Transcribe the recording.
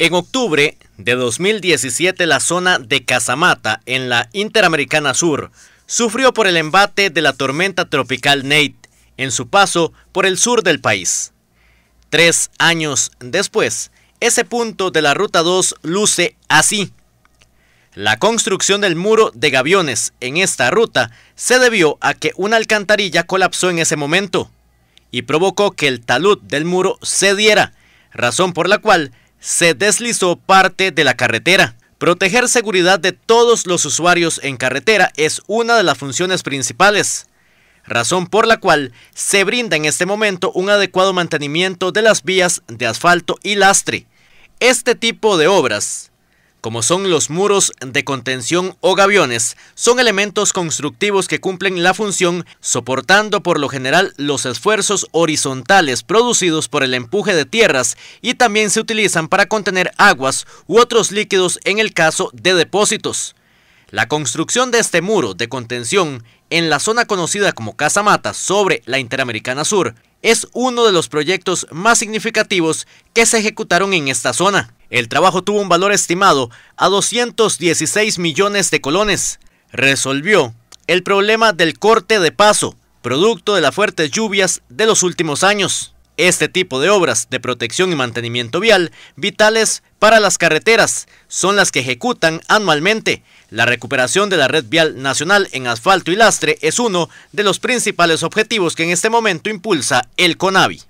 En octubre de 2017, la zona de Casamata, en la Interamericana Sur, sufrió por el embate de la tormenta tropical Nate en su paso por el sur del país. Tres años después, ese punto de la Ruta 2 luce así. La construcción del muro de gaviones en esta ruta se debió a que una alcantarilla colapsó en ese momento y provocó que el talud del muro cediera, razón por la cual se deslizó parte de la carretera. Proteger seguridad de todos los usuarios en carretera es una de las funciones principales, razón por la cual se brinda en este momento un adecuado mantenimiento de las vías de asfalto y lastre. Este tipo de obras como son los muros de contención o gaviones, son elementos constructivos que cumplen la función, soportando por lo general los esfuerzos horizontales producidos por el empuje de tierras y también se utilizan para contener aguas u otros líquidos en el caso de depósitos. La construcción de este muro de contención en la zona conocida como Casamata sobre la Interamericana Sur es uno de los proyectos más significativos que se ejecutaron en esta zona. El trabajo tuvo un valor estimado a 216 millones de colones. Resolvió el problema del corte de paso, producto de las fuertes lluvias de los últimos años. Este tipo de obras de protección y mantenimiento vial, vitales para las carreteras, son las que ejecutan anualmente. La recuperación de la red vial nacional en asfalto y lastre es uno de los principales objetivos que en este momento impulsa el CONAVI.